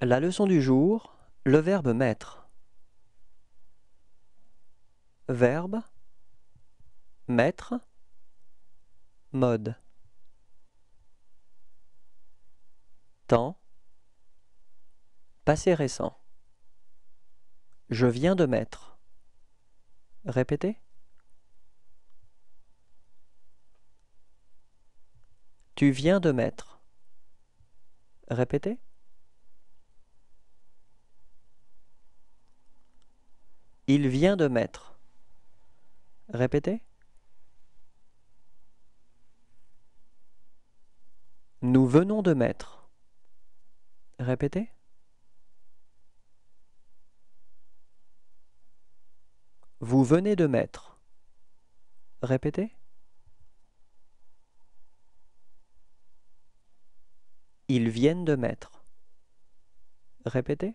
La leçon du jour, le verbe mettre. Verbe mettre mode temps passé récent. Je viens de mettre. Répétez. Tu viens de mettre. Répétez. Il vient de mettre. Répétez. Nous venons de mettre. Répétez. Vous venez de mettre. Répétez. Ils viennent de mettre. Répétez.